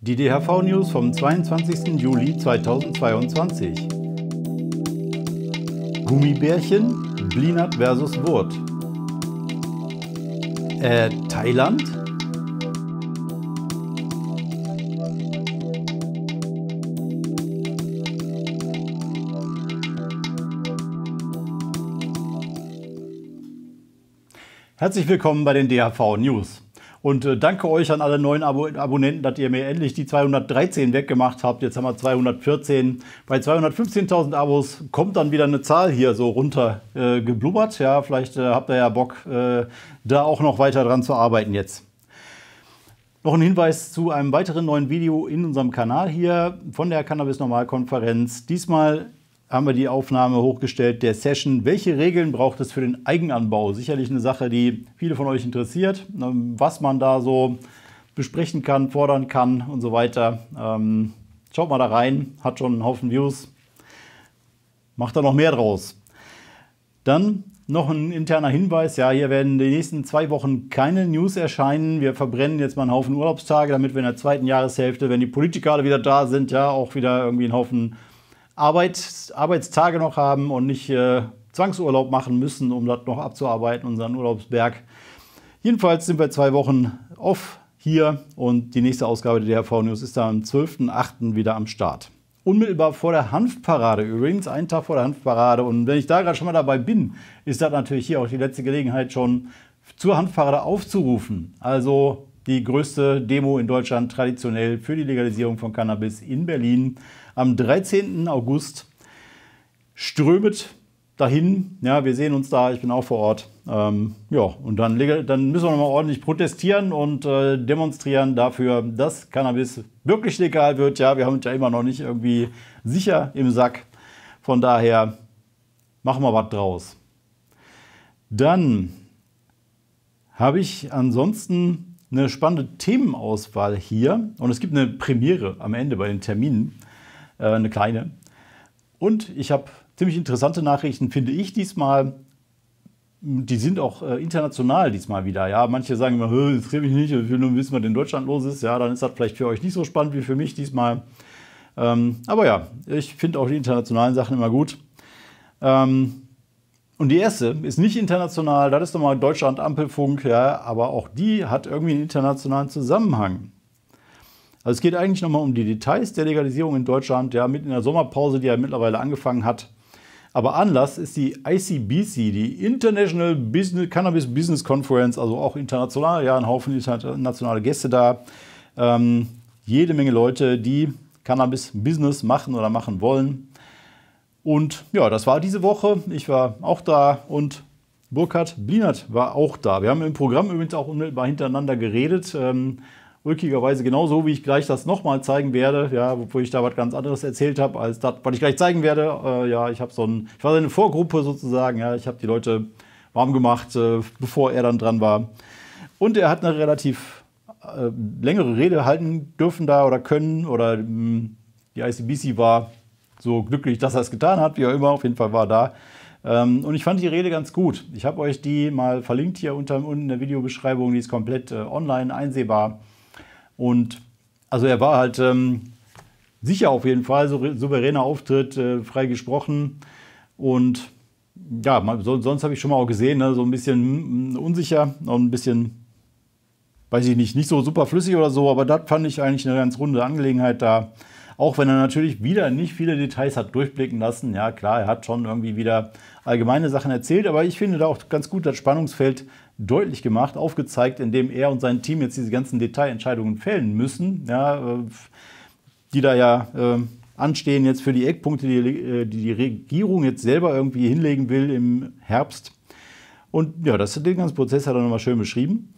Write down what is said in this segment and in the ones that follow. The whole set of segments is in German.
Die DHV News vom 22. Juli 2022. Gummibärchen, Blinat versus Wurt. Äh, Thailand? Herzlich willkommen bei den DHV News. Und äh, danke euch an alle neuen Abo Abonnenten, dass ihr mir endlich die 213 weggemacht habt. Jetzt haben wir 214. Bei 215.000 Abos kommt dann wieder eine Zahl hier so runter äh, geblubbert. Ja, vielleicht äh, habt ihr ja Bock, äh, da auch noch weiter dran zu arbeiten jetzt. Noch ein Hinweis zu einem weiteren neuen Video in unserem Kanal hier von der Cannabis Normalkonferenz. Diesmal haben wir die Aufnahme hochgestellt der Session. Welche Regeln braucht es für den Eigenanbau? Sicherlich eine Sache, die viele von euch interessiert, ähm, was man da so besprechen kann, fordern kann und so weiter. Ähm, schaut mal da rein, hat schon einen Haufen Views. Macht da noch mehr draus. Dann noch ein interner Hinweis. Ja, hier werden die nächsten zwei Wochen keine News erscheinen. Wir verbrennen jetzt mal einen Haufen Urlaubstage, damit wir in der zweiten Jahreshälfte, wenn die Politiker alle wieder da sind, ja, auch wieder irgendwie einen Haufen Arbeits Arbeitstage noch haben und nicht äh, Zwangsurlaub machen müssen, um das noch abzuarbeiten, unseren Urlaubsberg. Jedenfalls sind wir zwei Wochen off hier und die nächste Ausgabe der DRV News ist dann am 12.08. wieder am Start. Unmittelbar vor der Hanfparade übrigens, einen Tag vor der Hanfparade. Und wenn ich da gerade schon mal dabei bin, ist das natürlich hier auch die letzte Gelegenheit schon zur Hanfparade aufzurufen. Also die größte Demo in Deutschland traditionell für die Legalisierung von Cannabis in Berlin. Am 13. August strömet dahin. Ja, wir sehen uns da, ich bin auch vor Ort. Ähm, ja, und dann, dann müssen wir nochmal ordentlich protestieren und äh, demonstrieren dafür, dass Cannabis wirklich legal wird. Ja, wir haben uns ja immer noch nicht irgendwie sicher im Sack. Von daher machen wir was draus. Dann habe ich ansonsten eine spannende Themenauswahl hier und es gibt eine Premiere am Ende bei den Terminen, äh, eine kleine. Und ich habe ziemlich interessante Nachrichten, finde ich diesmal. Die sind auch äh, international diesmal wieder. Ja, manche sagen immer, interessiert ich nicht, ich will nur wissen, was in Deutschland los ist. Ja, dann ist das vielleicht für euch nicht so spannend wie für mich diesmal. Ähm, aber ja, ich finde auch die internationalen Sachen immer gut. Ähm, und die erste ist nicht international, das ist nochmal Deutschland Ampelfunk, ja, aber auch die hat irgendwie einen internationalen Zusammenhang. Also es geht eigentlich nochmal um die Details der Legalisierung in Deutschland, ja, mit in der Sommerpause, die ja mittlerweile angefangen hat. Aber Anlass ist die ICBC, die International Business, Cannabis Business Conference, also auch international, ja, ein Haufen internationale Gäste da. Ähm, jede Menge Leute, die Cannabis Business machen oder machen wollen. Und ja, das war diese Woche. Ich war auch da und Burkhard Blinert war auch da. Wir haben im Programm übrigens auch unmittelbar hintereinander geredet. Ähm, ulkigerweise genauso, wie ich gleich das nochmal zeigen werde, ja, wobei ich da was ganz anderes erzählt habe, als das, was ich gleich zeigen werde. Äh, ja, ich habe so ein, ich war so eine Vorgruppe sozusagen, ja, ich habe die Leute warm gemacht, äh, bevor er dann dran war. Und er hat eine relativ äh, längere Rede halten dürfen da oder können oder mh, mm, die ICBC war so glücklich, dass er es getan hat, wie auch immer, auf jeden Fall war er da. Ähm, und ich fand die Rede ganz gut. Ich habe euch die mal verlinkt hier unter, unten in der Videobeschreibung. Die ist komplett äh, online einsehbar. Und also er war halt ähm, sicher auf jeden Fall, souveräner Auftritt, äh, frei gesprochen. Und ja, man, so, sonst habe ich schon mal auch gesehen, ne, so ein bisschen hm, hm, unsicher und ein bisschen, weiß ich nicht, nicht so super flüssig oder so. Aber das fand ich eigentlich eine ganz runde Angelegenheit da. Auch wenn er natürlich wieder nicht viele Details hat durchblicken lassen. Ja, klar, er hat schon irgendwie wieder allgemeine Sachen erzählt, aber ich finde da auch ganz gut das Spannungsfeld deutlich gemacht, aufgezeigt, indem er und sein Team jetzt diese ganzen Detailentscheidungen fällen müssen, ja, äh, die da ja äh, anstehen jetzt für die Eckpunkte, die, äh, die die Regierung jetzt selber irgendwie hinlegen will im Herbst. Und ja, das, den ganzen Prozess hat er nochmal schön beschrieben.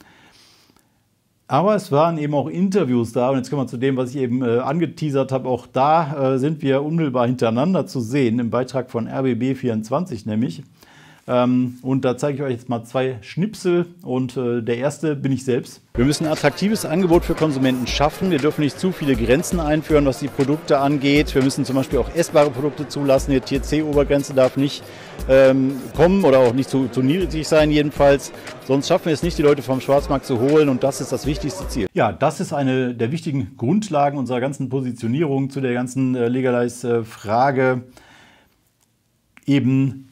Aber es waren eben auch Interviews da. Und jetzt kommen wir zu dem, was ich eben äh, angeteasert habe. Auch da äh, sind wir unmittelbar hintereinander zu sehen, im Beitrag von RBB24 nämlich. Ähm, und da zeige ich euch jetzt mal zwei Schnipsel und äh, der erste bin ich selbst. Wir müssen ein attraktives Angebot für Konsumenten schaffen. Wir dürfen nicht zu viele Grenzen einführen, was die Produkte angeht. Wir müssen zum Beispiel auch essbare Produkte zulassen. Die tier c obergrenze darf nicht ähm, kommen oder auch nicht zu, zu niedrig sein jedenfalls. Sonst schaffen wir es nicht, die Leute vom Schwarzmarkt zu holen und das ist das wichtigste Ziel. Ja, das ist eine der wichtigen Grundlagen unserer ganzen Positionierung zu der ganzen äh, Legalize-Frage. Äh, Eben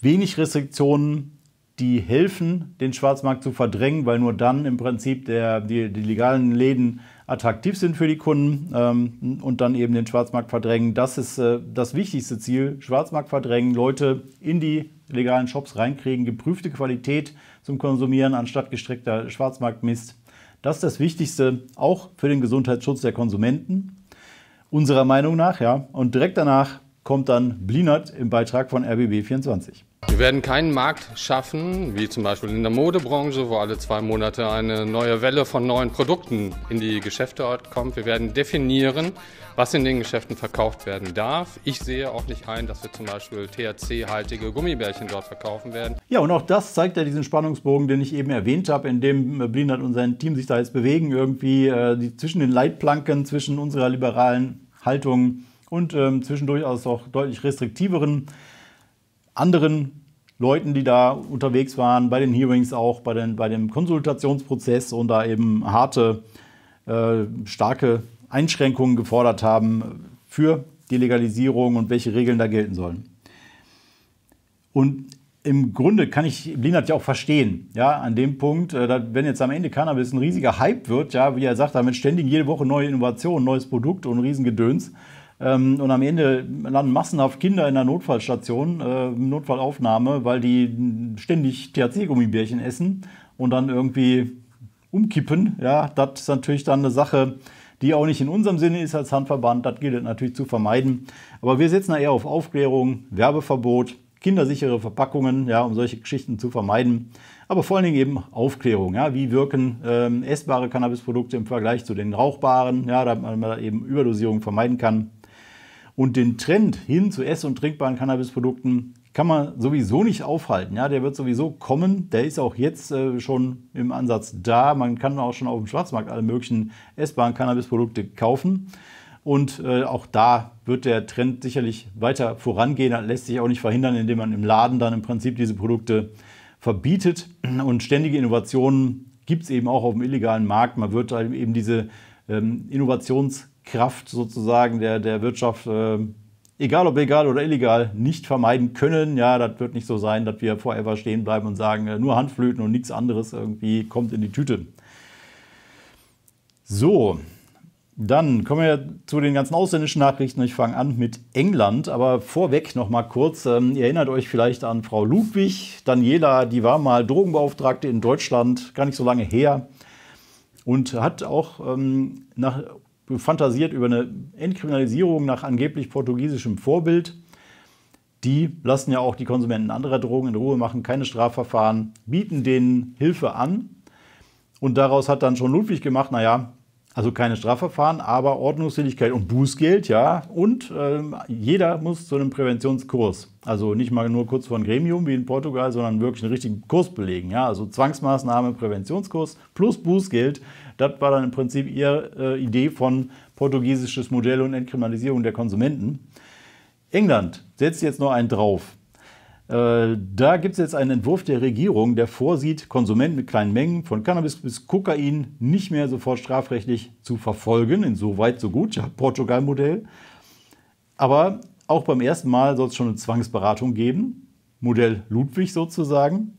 wenig Restriktionen, die helfen, den Schwarzmarkt zu verdrängen, weil nur dann im Prinzip der, die, die legalen Läden attraktiv sind für die Kunden ähm, und dann eben den Schwarzmarkt verdrängen. Das ist äh, das wichtigste Ziel. Schwarzmarkt verdrängen, Leute in die legalen Shops reinkriegen, geprüfte Qualität zum Konsumieren anstatt gestreckter Schwarzmarktmist. Das ist das Wichtigste, auch für den Gesundheitsschutz der Konsumenten, unserer Meinung nach, ja. Und direkt danach kommt dann Blinert im Beitrag von RBB24. Wir werden keinen Markt schaffen, wie zum Beispiel in der Modebranche, wo alle zwei Monate eine neue Welle von neuen Produkten in die Geschäfte kommt. Wir werden definieren, was in den Geschäften verkauft werden darf. Ich sehe auch nicht ein, dass wir zum Beispiel THC-haltige Gummibärchen dort verkaufen werden. Ja, und auch das zeigt ja diesen Spannungsbogen, den ich eben erwähnt habe, in dem äh, Blinert und sein Team sich da jetzt bewegen, irgendwie äh, die, zwischen den Leitplanken, zwischen unserer liberalen Haltung und ähm, zwischendurch aus auch deutlich restriktiveren anderen Leuten, die da unterwegs waren, bei den Hearings auch, bei, den, bei dem Konsultationsprozess und da eben harte, äh, starke Einschränkungen gefordert haben für die Legalisierung und welche Regeln da gelten sollen. Und im Grunde kann ich Linat ja auch verstehen, ja, an dem Punkt, äh, wenn jetzt am Ende Cannabis ein riesiger Hype wird, ja, wie er sagt, damit ständig jede Woche neue Innovationen, neues Produkt und ein Riesengedöns, ähm, und am Ende landen massenhaft Kinder in der Notfallstation, äh, Notfallaufnahme, weil die ständig THC-Gummibärchen essen und dann irgendwie umkippen. Ja, das ist natürlich dann eine Sache, die auch nicht in unserem Sinne ist als Handverband. Das gilt natürlich zu vermeiden. Aber wir setzen da eher auf Aufklärung, Werbeverbot, kindersichere Verpackungen, ja, um solche Geschichten zu vermeiden. Aber vor allen Dingen eben Aufklärung. Ja, wie wirken ähm, essbare Cannabisprodukte im Vergleich zu den rauchbaren, ja, damit man eben Überdosierung vermeiden kann. Und den Trend hin zu ess- und trinkbaren Cannabisprodukten kann man sowieso nicht aufhalten. Ja, der wird sowieso kommen. Der ist auch jetzt äh, schon im Ansatz da. Man kann auch schon auf dem Schwarzmarkt alle möglichen essbaren Cannabisprodukte kaufen. Und äh, auch da wird der Trend sicherlich weiter vorangehen. Das lässt sich auch nicht verhindern, indem man im Laden dann im Prinzip diese Produkte verbietet. Und ständige Innovationen gibt es eben auch auf dem illegalen Markt. Man wird halt eben diese ähm, Innovations- Kraft sozusagen der, der Wirtschaft, äh, egal ob legal oder illegal, nicht vermeiden können. Ja, das wird nicht so sein, dass wir forever stehen bleiben und sagen, äh, nur Handflöten und nichts anderes irgendwie kommt in die Tüte. So, dann kommen wir zu den ganzen ausländischen Nachrichten. Ich fange an mit England, aber vorweg noch mal kurz. Ähm, ihr erinnert euch vielleicht an Frau Ludwig, Daniela, die war mal Drogenbeauftragte in Deutschland, gar nicht so lange her und hat auch ähm, nach fantasiert über eine Entkriminalisierung nach angeblich portugiesischem Vorbild. Die lassen ja auch die Konsumenten anderer Drogen in Ruhe, machen keine Strafverfahren, bieten denen Hilfe an. Und daraus hat dann schon Ludwig gemacht, naja, also keine Strafverfahren, aber Ordnungswidrigkeit und Bußgeld, ja. Und ähm, jeder muss zu einem Präventionskurs. Also nicht mal nur kurz vor ein Gremium wie in Portugal, sondern wirklich einen richtigen Kurs belegen. Ja? Also Zwangsmaßnahme, Präventionskurs plus Bußgeld. Das war dann im Prinzip ihre äh, Idee von portugiesisches Modell und Entkriminalisierung der Konsumenten. England setzt jetzt noch einen drauf. Äh, da gibt es jetzt einen Entwurf der Regierung, der vorsieht, Konsumenten mit kleinen Mengen von Cannabis bis Kokain nicht mehr sofort strafrechtlich zu verfolgen. Insoweit so gut, ja, Portugal-Modell. Aber auch beim ersten Mal soll es schon eine Zwangsberatung geben, Modell Ludwig sozusagen.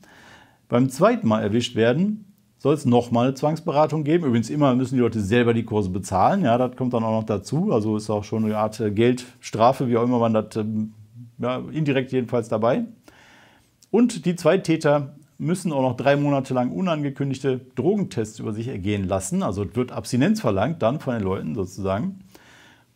Beim zweiten Mal erwischt werden, soll es nochmal eine Zwangsberatung geben. Übrigens immer müssen die Leute selber die Kurse bezahlen, ja, das kommt dann auch noch dazu. Also ist auch schon eine Art Geldstrafe, wie auch immer man das ähm, ja, indirekt jedenfalls dabei. Und die zwei Täter müssen auch noch drei Monate lang unangekündigte Drogentests über sich ergehen lassen. Also wird Abstinenz verlangt dann von den Leuten sozusagen.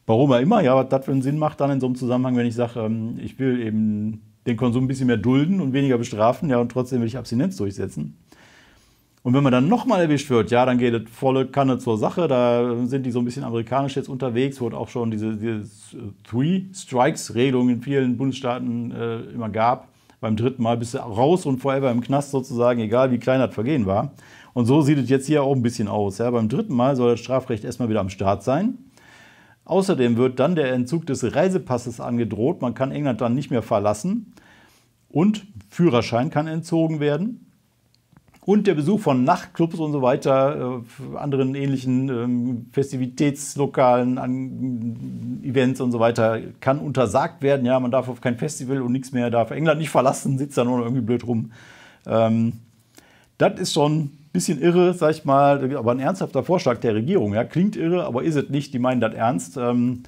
Warum auch immer, ja, was das für einen Sinn macht dann in so einem Zusammenhang, wenn ich sage, ähm, ich will eben den Konsum ein bisschen mehr dulden und weniger bestrafen, ja, und trotzdem will ich Abstinenz durchsetzen. Und wenn man dann nochmal erwischt wird, ja, dann geht es volle Kanne zur Sache. Da sind die so ein bisschen amerikanisch jetzt unterwegs, wo es auch schon diese, diese Three-Strikes-Regelung in vielen Bundesstaaten äh, immer gab. Beim dritten Mal bist du raus und forever im Knast sozusagen, egal wie klein das Vergehen war. Und so sieht es jetzt hier auch ein bisschen aus. Ja. Beim dritten Mal soll das Strafrecht erstmal wieder am Start sein. Außerdem wird dann der Entzug des Reisepasses angedroht. Man kann England dann nicht mehr verlassen. Und Führerschein kann entzogen werden und der Besuch von Nachtclubs und so weiter, äh, anderen ähnlichen ähm, Festivitätslokalen, an, Events und so weiter kann untersagt werden. Ja, man darf auf kein Festival und nichts mehr, darf England nicht verlassen, sitzt da nur irgendwie blöd rum. Ähm, das ist schon ein bisschen irre, sag ich mal, aber ein ernsthafter Vorschlag der Regierung. Ja, klingt irre, aber ist es nicht. Die meinen das ernst. Ähm,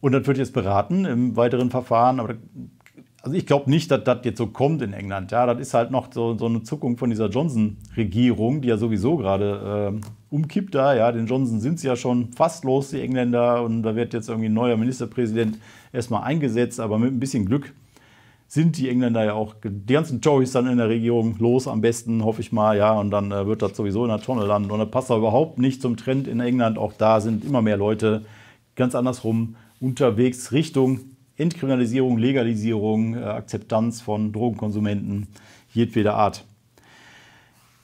und das wird jetzt beraten im weiteren Verfahren, aber also ich glaube nicht, dass das jetzt so kommt in England. Ja, das ist halt noch so, so eine Zuckung von dieser Johnson-Regierung, die ja sowieso gerade äh, umkippt da. Ja, den Johnson sind sie ja schon fast los, die Engländer. Und da wird jetzt irgendwie ein neuer Ministerpräsident erstmal eingesetzt. Aber mit ein bisschen Glück sind die Engländer ja auch, die ganzen Tories dann in der Regierung los am besten, hoffe ich mal. Ja, und dann äh, wird das sowieso in der Tonne landen. Und das passt auch überhaupt nicht zum Trend in England. Auch da sind immer mehr Leute ganz andersrum unterwegs Richtung Entkriminalisierung, Legalisierung, äh, Akzeptanz von Drogenkonsumenten jedweder Art.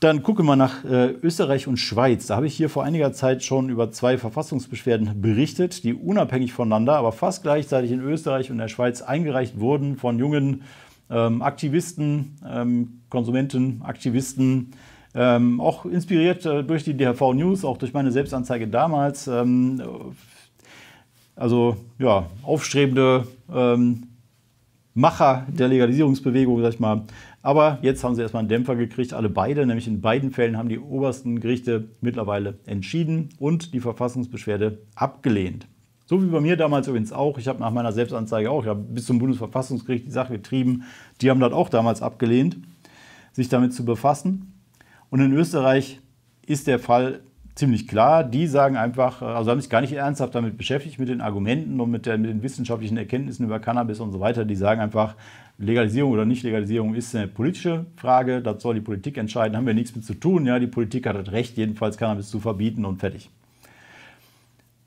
Dann gucken wir nach äh, Österreich und Schweiz. Da habe ich hier vor einiger Zeit schon über zwei Verfassungsbeschwerden berichtet, die unabhängig voneinander, aber fast gleichzeitig in Österreich und der Schweiz eingereicht wurden von jungen ähm, Aktivisten, ähm, Konsumenten, Aktivisten, ähm, auch inspiriert äh, durch die DHV News, auch durch meine Selbstanzeige damals, ähm, also ja, aufstrebende ähm, Macher der Legalisierungsbewegung, sag ich mal. Aber jetzt haben sie erstmal einen Dämpfer gekriegt, alle beide. Nämlich in beiden Fällen haben die obersten Gerichte mittlerweile entschieden und die Verfassungsbeschwerde abgelehnt. So wie bei mir damals übrigens auch. Ich habe nach meiner Selbstanzeige auch, ich habe bis zum Bundesverfassungsgericht die Sache getrieben. Die haben das auch damals abgelehnt, sich damit zu befassen. Und in Österreich ist der Fall ziemlich klar. Die sagen einfach, äh, also haben sich gar nicht ernsthaft damit beschäftigt, mit den Argumenten und mit, der, mit den wissenschaftlichen Erkenntnissen über Cannabis und so weiter. Die sagen einfach, Legalisierung oder Nicht-Legalisierung ist eine politische Frage, das soll die Politik entscheiden, haben wir nichts mit zu tun. Ja, die Politik hat das Recht, jedenfalls Cannabis zu verbieten und fertig.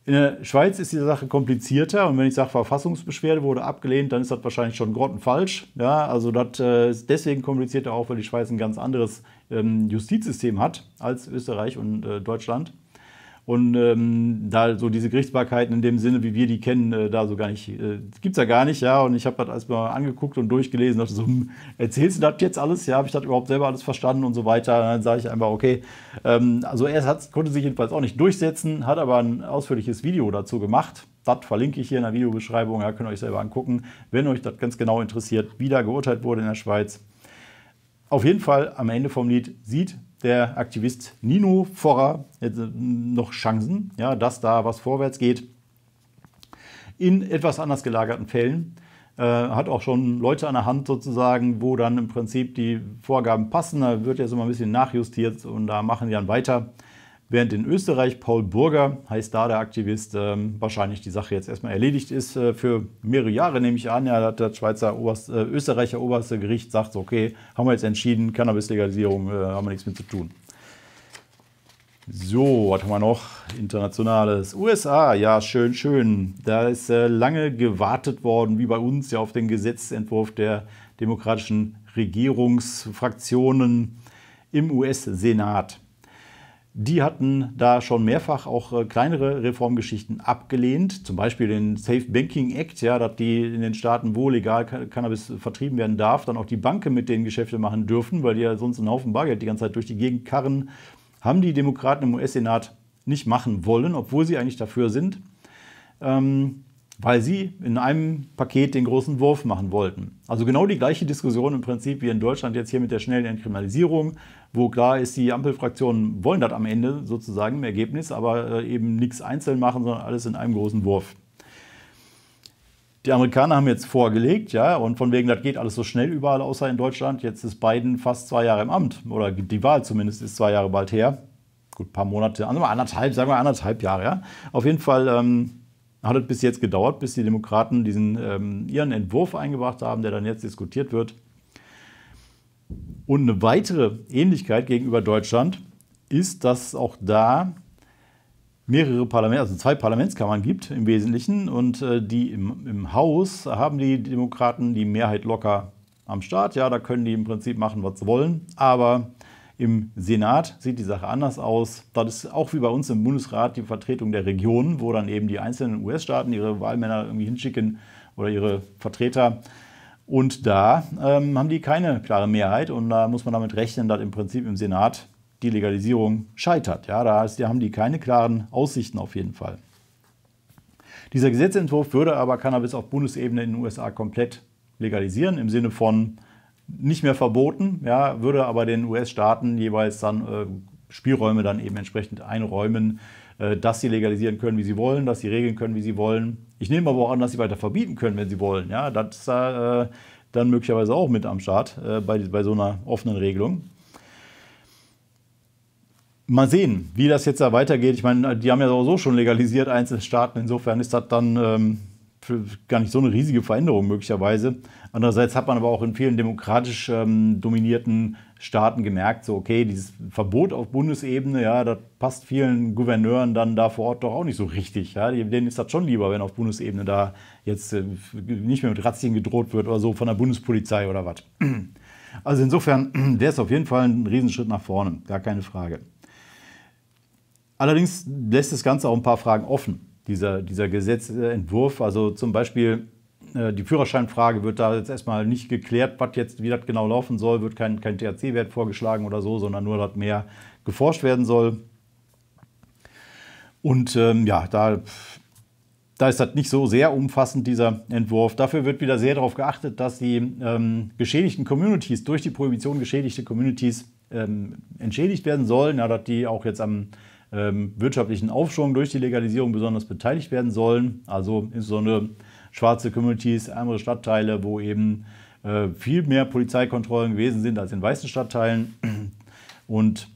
In der Schweiz ist die Sache komplizierter und wenn ich sage, Verfassungsbeschwerde wurde abgelehnt, dann ist das wahrscheinlich schon grottenfalsch. Ja, also das äh, ist deswegen komplizierter auch, weil die Schweiz ein ganz anderes ähm, Justizsystem hat als Österreich und äh, Deutschland. Und ähm, da so diese Gerichtsbarkeiten in dem Sinne, wie wir die kennen, äh, da so gar nicht, äh, gibt es ja gar nicht, ja. Und ich habe das erstmal angeguckt und durchgelesen, dachte so, hm, erzählst du das jetzt alles? Ja, habe ich das überhaupt selber alles verstanden und so weiter? Und dann sage ich einfach, okay. Ähm, also er konnte sich jedenfalls auch nicht durchsetzen, hat aber ein ausführliches Video dazu gemacht. Das verlinke ich hier in der Videobeschreibung, ja, könnt ihr euch selber angucken, wenn euch das ganz genau interessiert, wie da geurteilt wurde in der Schweiz. Auf jeden Fall am Ende vom Lied sieht der Aktivist Nino Forrer noch Chancen, ja, dass da was vorwärts geht. In etwas anders gelagerten Fällen äh, hat auch schon Leute an der Hand sozusagen, wo dann im Prinzip die Vorgaben passen. Da wird jetzt immer ein bisschen nachjustiert und da machen die dann weiter. Während in Österreich Paul Burger, heißt da der Aktivist, ähm, wahrscheinlich die Sache jetzt erstmal erledigt ist. Äh, für mehrere Jahre nehme ich an, ja, hat das Schweizer Oberst, äh, Österreicher Oberste Gericht sagt, okay, haben wir jetzt entschieden, Cannabis-Legalisierung äh, haben wir nichts mit zu tun. So, was haben wir noch? Internationales. USA, ja, schön, schön. Da ist äh, lange gewartet worden, wie bei uns, ja, auf den Gesetzentwurf der demokratischen Regierungsfraktionen im US-Senat. Die hatten da schon mehrfach auch äh, kleinere Reformgeschichten abgelehnt, zum Beispiel den Safe Banking Act, ja, dass die in den Staaten, wo legal Cannabis vertrieben werden darf, dann auch die Banken mit denen Geschäfte machen dürfen, weil die ja sonst einen Haufen Bargeld die ganze Zeit durch die Gegend karren, haben die Demokraten im US-Senat nicht machen wollen, obwohl sie eigentlich dafür sind. Ähm, weil sie in einem Paket den großen Wurf machen wollten. Also genau die gleiche Diskussion im Prinzip wie in Deutschland jetzt hier mit der schnellen Entkriminalisierung, wo klar ist, die Ampelfraktionen wollen das am Ende sozusagen im Ergebnis, aber äh, eben nichts einzeln machen, sondern alles in einem großen Wurf. Die Amerikaner haben jetzt vorgelegt, ja, und von wegen, das geht alles so schnell überall, außer in Deutschland. Jetzt ist Biden fast zwei Jahre im Amt, oder die Wahl zumindest ist zwei Jahre bald her. Gut, ein paar Monate, anderthalb, sagen wir anderthalb Jahre, ja. Auf jeden Fall. Ähm, hat es bis jetzt gedauert, bis die Demokraten diesen, ähm, ihren Entwurf eingebracht haben, der dann jetzt diskutiert wird. Und eine weitere Ähnlichkeit gegenüber Deutschland ist, dass auch da mehrere Parlamente, also zwei Parlamentskammern gibt im Wesentlichen und äh, die im, im Haus haben die Demokraten die Mehrheit locker am Start. Ja, da können die im Prinzip machen, was sie wollen, aber im Senat sieht die Sache anders aus. Dort ist auch wie bei uns im Bundesrat die Vertretung der Regionen, wo dann eben die einzelnen US-Staaten ihre Wahlmänner irgendwie hinschicken oder ihre Vertreter. Und da ähm, haben die keine klare Mehrheit und da muss man damit rechnen, dass im Prinzip im Senat die Legalisierung scheitert. Ja, da, ist, da haben die keine klaren Aussichten auf jeden Fall. Dieser Gesetzentwurf würde aber Cannabis auf Bundesebene in den USA komplett legalisieren, im Sinne von, nicht mehr verboten, ja, würde aber den US-Staaten jeweils dann äh, Spielräume dann eben entsprechend einräumen, äh, dass sie legalisieren können, wie sie wollen, dass sie regeln können, wie sie wollen. Ich nehme aber auch an, dass sie weiter verbieten können, wenn sie wollen. Ja, das ist äh, dann möglicherweise auch mit am Start äh, bei, bei so einer offenen Regelung. Mal sehen, wie das jetzt da weitergeht. Ich meine, die haben ja auch so schon legalisiert, einzelne Staaten. Insofern ist das dann ähm, gar nicht so eine riesige Veränderung möglicherweise. Andererseits hat man aber auch in vielen demokratisch ähm, dominierten Staaten gemerkt, so okay, dieses Verbot auf Bundesebene, ja, das passt vielen Gouverneuren dann da vor Ort doch auch nicht so richtig. Ja. Denen ist das schon lieber, wenn auf Bundesebene da jetzt äh, nicht mehr mit Razzien gedroht wird oder so von der Bundespolizei oder was. Also insofern, der ist auf jeden Fall ein Riesenschritt nach vorne, gar keine Frage. Allerdings lässt das Ganze auch ein paar Fragen offen dieser, dieser Gesetzentwurf. Also zum Beispiel äh, die Führerscheinfrage wird da jetzt erstmal nicht geklärt, was jetzt, wie das genau laufen soll, wird kein, kein THC-Wert vorgeschlagen oder so, sondern nur, dass mehr geforscht werden soll. Und ähm, ja, da, da ist das nicht so sehr umfassend, dieser Entwurf. Dafür wird wieder sehr darauf geachtet, dass die ähm, geschädigten Communities, durch die Prohibition geschädigte Communities ähm, entschädigt werden sollen, ja, dass die auch jetzt am ähm, wirtschaftlichen Aufschwung durch die Legalisierung besonders beteiligt werden sollen. Also insbesondere schwarze Communities, ärmere Stadtteile, wo eben äh, viel mehr Polizeikontrollen gewesen sind als in weißen Stadtteilen. Und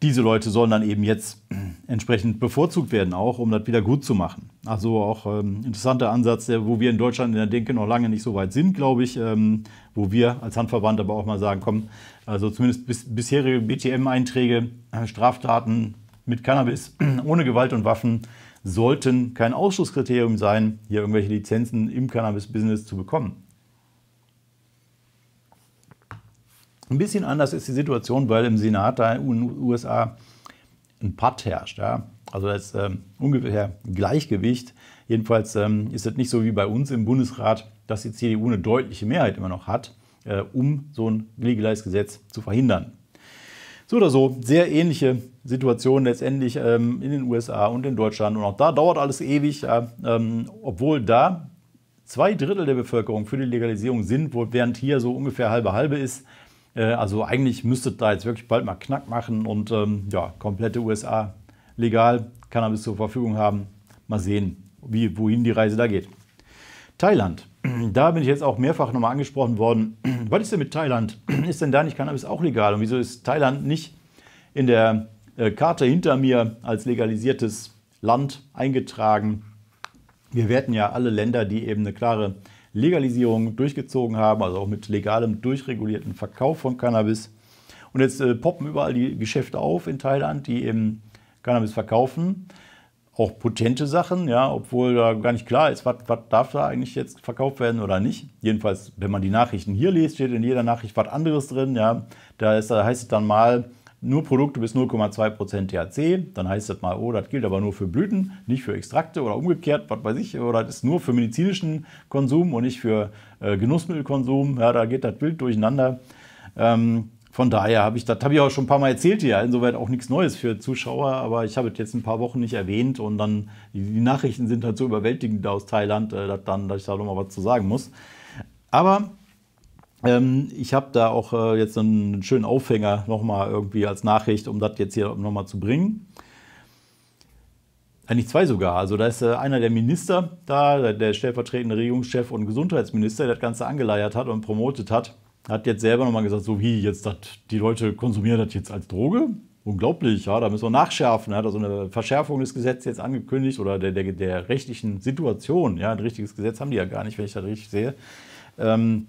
diese Leute sollen dann eben jetzt entsprechend bevorzugt werden, auch um das wieder gut zu machen. Also auch ähm, interessanter Ansatz, wo wir in Deutschland in der Denke noch lange nicht so weit sind, glaube ich, ähm, wo wir als Handverband aber auch mal sagen, komm, also zumindest bis, bisherige BTM-Einträge, äh, Straftaten mit Cannabis ohne Gewalt und Waffen sollten kein Ausschlusskriterium sein, hier irgendwelche Lizenzen im Cannabis-Business zu bekommen. Ein bisschen anders ist die Situation, weil im Senat da in den USA ein Patt herrscht. Ja? Also das ähm, ungefähr Gleichgewicht. Jedenfalls ähm, ist es nicht so wie bei uns im Bundesrat, dass die CDU eine deutliche Mehrheit immer noch hat äh, um so ein legalized Gesetz zu verhindern. So oder so, sehr ähnliche Situation letztendlich ähm, in den USA und in Deutschland. Und auch da dauert alles ewig, ja, ähm, obwohl da zwei Drittel der Bevölkerung für die Legalisierung sind, während hier so ungefähr halbe halbe ist. Äh, also eigentlich müsstet da jetzt wirklich bald mal Knack machen und ähm, ja, komplette USA legal Cannabis zur Verfügung haben. Mal sehen, wie, wohin die Reise da geht. Thailand da bin ich jetzt auch mehrfach nochmal angesprochen worden. Was ist denn mit Thailand? Ist denn da nicht Cannabis auch legal? Und wieso ist Thailand nicht in der äh, Karte hinter mir als legalisiertes Land eingetragen? Wir werten ja alle Länder, die eben eine klare Legalisierung durchgezogen haben, also auch mit legalem, durchregulierten Verkauf von Cannabis. Und jetzt äh, poppen überall die Geschäfte auf in Thailand, die eben Cannabis verkaufen auch potente Sachen, ja, obwohl da gar nicht klar ist, was, was darf da eigentlich jetzt verkauft werden oder nicht. Jedenfalls, wenn man die Nachrichten hier liest, steht in jeder Nachricht was anderes drin, ja. Da, ist, da heißt es dann mal, nur Produkte bis 0,2% THC, dann heißt das mal, oh, das gilt aber nur für Blüten, nicht für Extrakte oder umgekehrt, was weiß ich, oder das ist nur für medizinischen Konsum und nicht für äh, Genussmittelkonsum, ja, da geht das Bild durcheinander. Ähm, von daher habe ich das, habe ich auch schon ein paar Mal erzählt hier, insoweit auch nichts Neues für Zuschauer, aber ich habe es jetzt ein paar Wochen nicht erwähnt und dann, die Nachrichten sind halt so überwältigend aus Thailand, äh, dass, dann, dass ich da nochmal was zu sagen muss. Aber ähm, ich habe da auch äh, jetzt einen schönen Aufhänger nochmal irgendwie als Nachricht, um das jetzt hier nochmal zu bringen. Eigentlich zwei sogar. Also da ist äh, einer der Minister da, der stellvertretende Regierungschef und Gesundheitsminister, der das Ganze angeleiert hat und promotet hat hat jetzt selber nochmal gesagt, so wie jetzt das, die Leute konsumieren das jetzt als Droge. Unglaublich, ja, da müssen wir nachschärfen. Er hat also eine Verschärfung des Gesetzes jetzt angekündigt oder der, der, der rechtlichen Situation. Ja, ein richtiges Gesetz haben die ja gar nicht, wenn ich das richtig sehe. Ähm,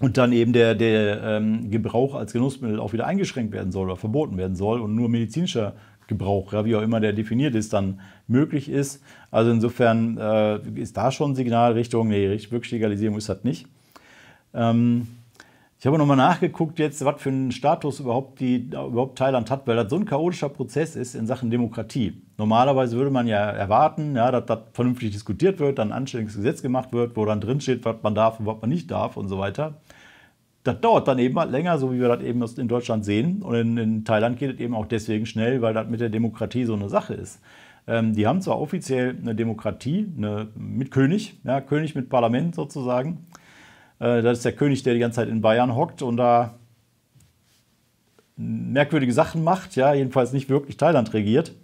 und dann eben der, der ähm, Gebrauch als Genussmittel auch wieder eingeschränkt werden soll oder verboten werden soll und nur medizinischer Gebrauch, ja, wie auch immer der definiert ist, dann möglich ist. Also insofern äh, ist da schon ein Signal Richtung, nee, wirklich Legalisierung ist das nicht. Ähm, ich habe nochmal nachgeguckt jetzt, was für einen Status überhaupt, die, überhaupt Thailand hat, weil das so ein chaotischer Prozess ist in Sachen Demokratie. Normalerweise würde man ja erwarten, ja, dass das vernünftig diskutiert wird, dann ein anständiges Gesetz gemacht wird, wo dann drin steht, was man darf und was man nicht darf und so weiter. Das dauert dann eben halt länger, so wie wir das eben in Deutschland sehen. Und in, in Thailand geht es eben auch deswegen schnell, weil das mit der Demokratie so eine Sache ist ähm, die haben zwar offiziell eine Demokratie, eine, mit König, ja, König mit Parlament sozusagen, äh, das ist der König, der die ganze Zeit in Bayern hockt und da merkwürdige Sachen macht, ja, jedenfalls nicht wirklich Thailand regiert.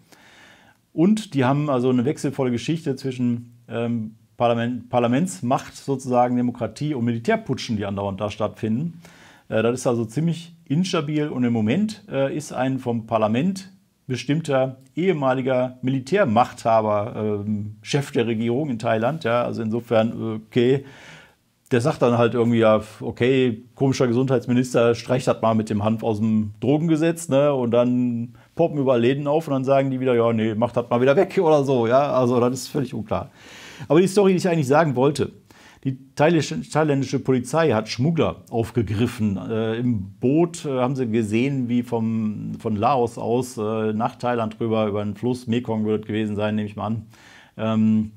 Und die haben also eine wechselvolle Geschichte zwischen ähm, Parlament, Parlamentsmacht, sozusagen Demokratie und Militärputschen, die andauernd da stattfinden. Äh, das ist also ziemlich instabil und im Moment äh, ist ein vom Parlament bestimmter ehemaliger Militärmachthaber äh, Chef der Regierung in Thailand. Ja, also insofern, äh, okay, der sagt dann halt irgendwie, ja, okay, komischer Gesundheitsminister streicht das mal mit dem Hanf aus dem Drogengesetz, ne? Und dann poppen über Läden auf und dann sagen die wieder, ja, nee, macht das mal wieder weg oder so, ja. Also das ist völlig unklar. Aber die Story, die ich eigentlich sagen wollte, die thailändische Polizei hat Schmuggler aufgegriffen. Äh, Im Boot äh, haben sie gesehen, wie vom, von Laos aus äh, nach Thailand rüber, über den Fluss Mekong wird gewesen sein, nehme ich mal an, ähm,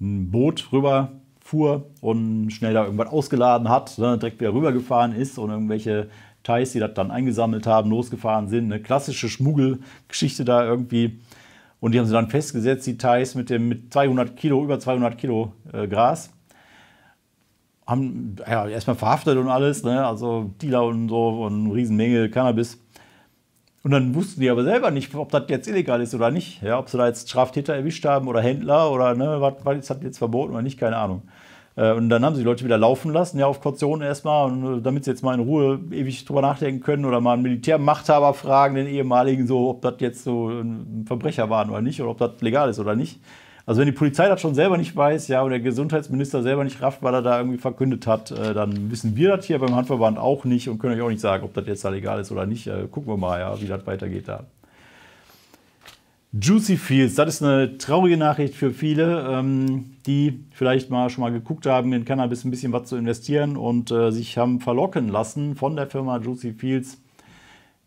ein Boot rüber fuhr und schnell da irgendwas ausgeladen hat, ne, direkt wieder rübergefahren ist und irgendwelche Thais, die das dann eingesammelt haben, losgefahren sind. Eine klassische Schmuggelgeschichte da irgendwie. Und die haben sie dann festgesetzt, die Thais, mit, dem, mit 200 Kilo, über 200 Kilo äh, Gras. Haben ja, erstmal verhaftet und alles, ne? also Dealer und so und eine Riesenmenge Cannabis. Und dann wussten die aber selber nicht, ob das jetzt illegal ist oder nicht. Ja, ob sie da jetzt Straftäter erwischt haben oder Händler oder ne, was, was hat jetzt verboten oder nicht, keine Ahnung. Äh, und dann haben sie die Leute wieder laufen lassen, ja, auf Kaution erstmal, äh, damit sie jetzt mal in Ruhe ewig drüber nachdenken können oder mal einen Militärmachthaber fragen, den ehemaligen, so, ob das jetzt so ein Verbrecher waren oder nicht oder ob das legal ist oder nicht. Also, wenn die Polizei das schon selber nicht weiß, ja, und der Gesundheitsminister selber nicht rafft, weil er da irgendwie verkündet hat, äh, dann wissen wir das hier beim Handverband auch nicht und können euch auch nicht sagen, ob das jetzt da legal ist oder nicht. Gucken wir mal, ja, wie das weitergeht da. Juicy Fields, das ist eine traurige Nachricht für viele, ähm, die vielleicht mal schon mal geguckt haben, in Cannabis ein bisschen was zu investieren und äh, sich haben verlocken lassen von der Firma Juicy Fields,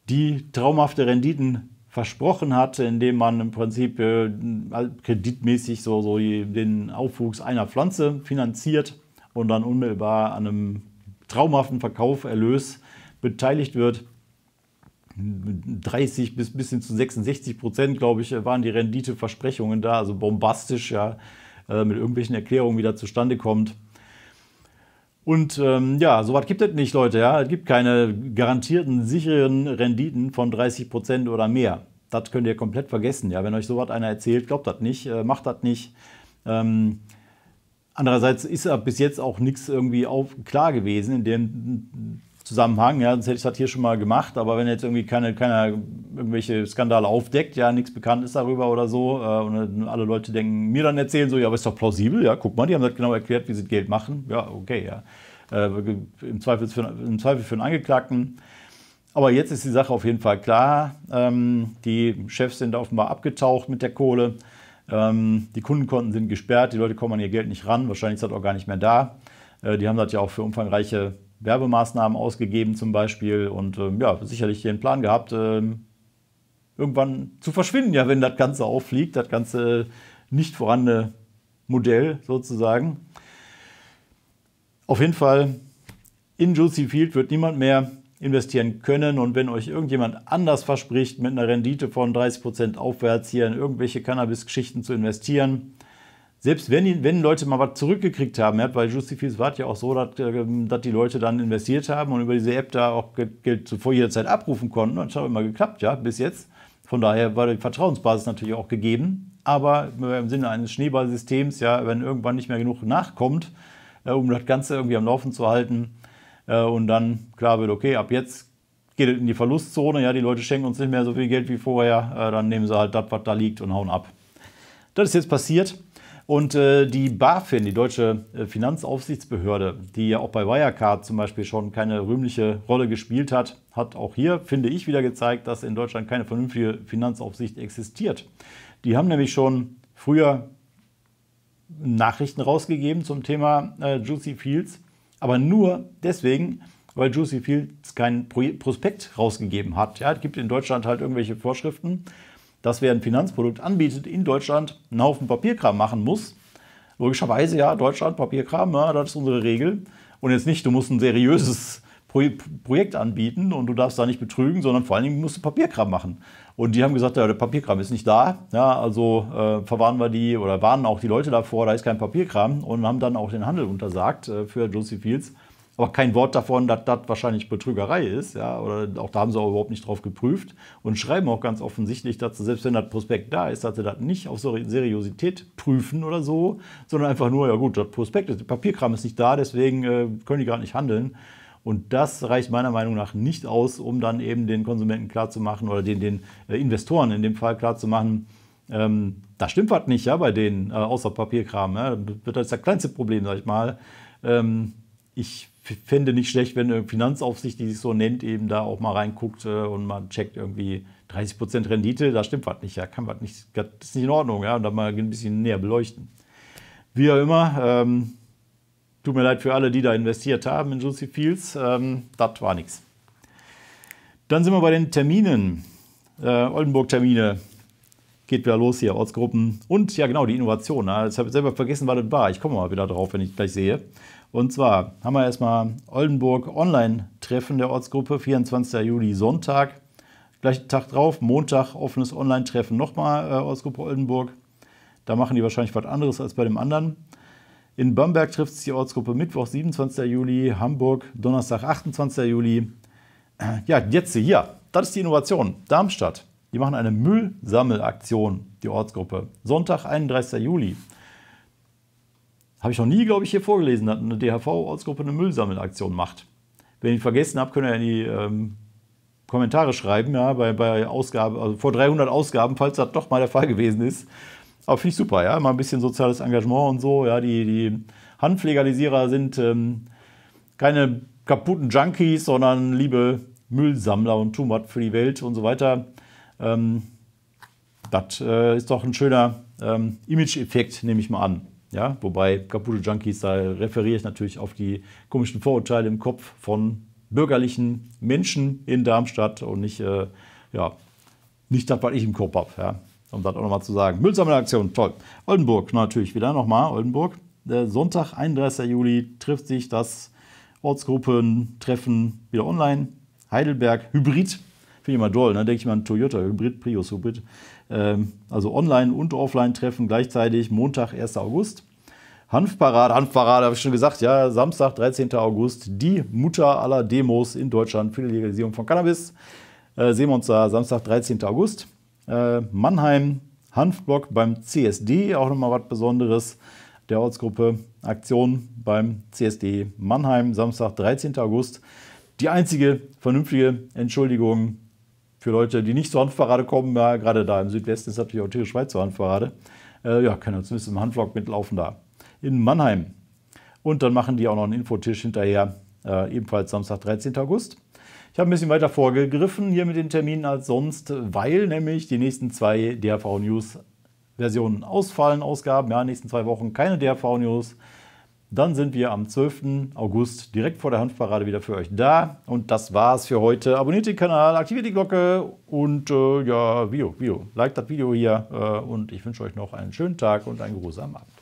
die traumhafte Renditen versprochen hat, indem man im Prinzip äh, kreditmäßig so, so den Aufwuchs einer Pflanze finanziert und dann unmittelbar an einem traumhaften Verkauf, beteiligt wird. 30 bis, bis hin zu 66 Prozent, glaube ich, waren die Renditeversprechungen da, also bombastisch, ja, äh, mit irgendwelchen Erklärungen, wie das zustande kommt. Und ähm, ja, sowas gibt es nicht, Leute. Ja? Es gibt keine garantierten, sicheren Renditen von 30 Prozent oder mehr. Das könnt ihr komplett vergessen. Ja? Wenn euch sowas einer erzählt, glaubt das nicht, äh, macht das nicht. Ähm, andererseits ist bis jetzt auch nichts irgendwie auf, klar gewesen, in dem Zusammenhang, ja, sonst hätte ich das halt hier schon mal gemacht, aber wenn jetzt irgendwie keine, keine irgendwelche Skandale aufdeckt, ja, nichts bekannt ist darüber oder so, äh, und alle Leute denken, mir dann erzählen so, ja, aber ist doch plausibel, ja, guck mal, die haben das genau erklärt, wie sie das Geld machen, ja, okay, ja. Äh, im, Zweifel für, Im Zweifel für einen Angeklagten. Aber jetzt ist die Sache auf jeden Fall klar. Ähm, die Chefs sind offenbar abgetaucht mit der Kohle. Ähm, die Kundenkonten sind gesperrt, die Leute kommen an ihr Geld nicht ran, wahrscheinlich ist das auch gar nicht mehr da. Äh, die haben das ja auch für umfangreiche Werbemaßnahmen ausgegeben zum Beispiel und ähm, ja, sicherlich den Plan gehabt, ähm, irgendwann zu verschwinden, ja, wenn das Ganze auffliegt, das ganze nicht vorhandene Modell sozusagen. Auf jeden Fall, in Juicy Field wird niemand mehr investieren können und wenn euch irgendjemand anders verspricht, mit einer Rendite von 30% aufwärts hier in irgendwelche Cannabis-Geschichten zu investieren, selbst wenn, wenn Leute mal was zurückgekriegt haben, weil Justifies war ja auch so, dass, äh, dass, die Leute dann investiert haben und über diese App da auch Geld zuvor jederzeit abrufen konnten. Und das hat immer geklappt, ja, bis jetzt. Von daher war die Vertrauensbasis natürlich auch gegeben. Aber äh, im Sinne eines Schneeballsystems, ja, wenn irgendwann nicht mehr genug nachkommt, äh, um das Ganze irgendwie am Laufen zu halten und dann klar wird, okay, ab jetzt geht es in die Verlustzone, ja, die Leute schenken uns nicht mehr so viel Geld wie vorher, dann nehmen sie halt das, was da liegt und hauen ab. Das ist jetzt passiert. Und äh, die BaFin, die deutsche äh, Finanzaufsichtsbehörde, die ja auch bei Wirecard zum Beispiel schon keine rühmliche Rolle gespielt hat, hat auch hier, finde ich, wieder gezeigt, dass in Deutschland keine vernünftige Finanzaufsicht existiert. Die haben nämlich schon früher Nachrichten rausgegeben zum Thema äh, Juicy Fields, aber nur deswegen, weil Juicy Fields keinen Prospekt rausgegeben hat. Ja, es gibt in Deutschland halt irgendwelche Vorschriften dass wer ein Finanzprodukt anbietet in Deutschland, einen Haufen Papierkram machen muss. Logischerweise, ja, Deutschland, Papierkram, ja, das ist unsere Regel. Und jetzt nicht, du musst ein seriöses Pro Projekt anbieten und du darfst da nicht betrügen, sondern vor allen Dingen musst du Papierkram machen. Und die haben gesagt, ja, der Papierkram ist nicht da, ja, also äh, verwarnen wir die oder warnen auch die Leute davor, da ist kein Papierkram und haben dann auch den Handel untersagt äh, für Josie Fields aber kein Wort davon, dass das wahrscheinlich Betrügerei ist. Ja? Oder auch da haben sie auch überhaupt nicht drauf geprüft und schreiben auch ganz offensichtlich, dass sie, selbst wenn das Prospekt da ist, dass sie das nicht auf Seriosität prüfen oder so, sondern einfach nur, ja gut, das Prospekt, das Papierkram ist nicht da, deswegen äh, können die gar nicht handeln. Und das reicht meiner Meinung nach nicht aus, um dann eben den Konsumenten klarzumachen oder den, den äh, Investoren in dem Fall klarzumachen, ähm, da stimmt was nicht ja, bei denen, äh, außer Papierkram. Ja. Das ist das kleinste Problem, sag ich mal. Ähm, ich fände nicht schlecht, wenn eine Finanzaufsicht, die sich so nennt, eben da auch mal reinguckt äh, und man checkt irgendwie 30% Rendite, da stimmt was nicht, ja, kann was nicht, das ist nicht in Ordnung, ja, und da mal ein bisschen näher beleuchten. Wie auch immer, ähm, tut mir leid für alle, die da investiert haben in Juicy Fields, ähm, das war nichts. Dann sind wir bei den Terminen, äh, Oldenburg-Termine, geht wieder los hier, Ortsgruppen und ja genau, die Innovation, ja, ne? das habe ich selber vergessen, was das war, ich komme mal wieder drauf, wenn ich gleich sehe. Und zwar haben wir erstmal Oldenburg Online-Treffen der Ortsgruppe, 24. Juli Sonntag. Gleich Tag drauf, Montag, offenes Online-Treffen nochmal, äh, Ortsgruppe Oldenburg. Da machen die wahrscheinlich was anderes als bei dem anderen. In Bamberg trifft sich die Ortsgruppe Mittwoch, 27. Juli, Hamburg, Donnerstag, 28. Juli. Ja, jetzt hier, das ist die Innovation. Darmstadt, die machen eine Müllsammelaktion, die Ortsgruppe. Sonntag, 31. Juli. Habe ich noch nie, glaube ich, hier vorgelesen, dass eine DHV-Ortsgruppe eine Müllsammelaktion macht. Wenn ich vergessen habe, könnt ihr in die ähm, Kommentare schreiben, ja, bei, bei Ausgaben, also vor 300 Ausgaben, falls das doch mal der Fall gewesen ist. Aber finde ich super, ja, mal ein bisschen soziales Engagement und so, ja, die, die Handpflegalisierer sind ähm, keine kaputten Junkies, sondern liebe Müllsammler und tun was für die Welt und so weiter. Ähm, das äh, ist doch ein schöner ähm, Image-Effekt, nehme ich mal an. Ja, wobei kaputte Junkies, da referiere ich natürlich auf die komischen Vorurteile im Kopf von bürgerlichen Menschen in Darmstadt und nicht, äh, ja, nicht das, was ich im Kopf habe. Ja. Um das auch nochmal zu sagen. Müllsammelaktion, toll. Oldenburg natürlich wieder nochmal, Oldenburg. Der Sonntag, 31. Juli, trifft sich das Ortsgruppentreffen wieder online. Heidelberg, Hybrid. Finde ich immer doll, ne? denke ich mal an Toyota, Hybrid, Prius, Hybrid. Ähm, also Online- und Offline-Treffen gleichzeitig, Montag, 1. August. Hanfparade, Hanfparade habe ich schon gesagt, ja, Samstag, 13. August, die Mutter aller Demos in Deutschland für die Legalisierung von Cannabis. Äh, sehen wir uns da Samstag, 13. August. Äh, Mannheim, Hanfblock beim CSD, auch nochmal was Besonderes der Ortsgruppe. Aktion beim CSD Mannheim, Samstag, 13. August. Die einzige vernünftige Entschuldigung für Leute, die nicht zur Handparade kommen, ja, gerade da im Südwesten ist natürlich auch tierisch weit zur Handparade. Äh, ja, können wir zumindest im Handvlog mitlaufen da. In Mannheim. Und dann machen die auch noch einen Infotisch hinterher, äh, ebenfalls Samstag, 13. August. Ich habe ein bisschen weiter vorgegriffen hier mit den Terminen als sonst, weil nämlich die nächsten zwei DRV-News-Versionen ausfallen, Ausgaben. Ja, nächsten zwei Wochen keine DRV-News. Dann sind wir am 12. August direkt vor der Hanfparade wieder für euch da. Und das war's für heute. Abonniert den Kanal, aktiviert die Glocke und äh, ja, Video, Video. Like das Video hier äh, und ich wünsche euch noch einen schönen Tag und einen geruhsamen Abend.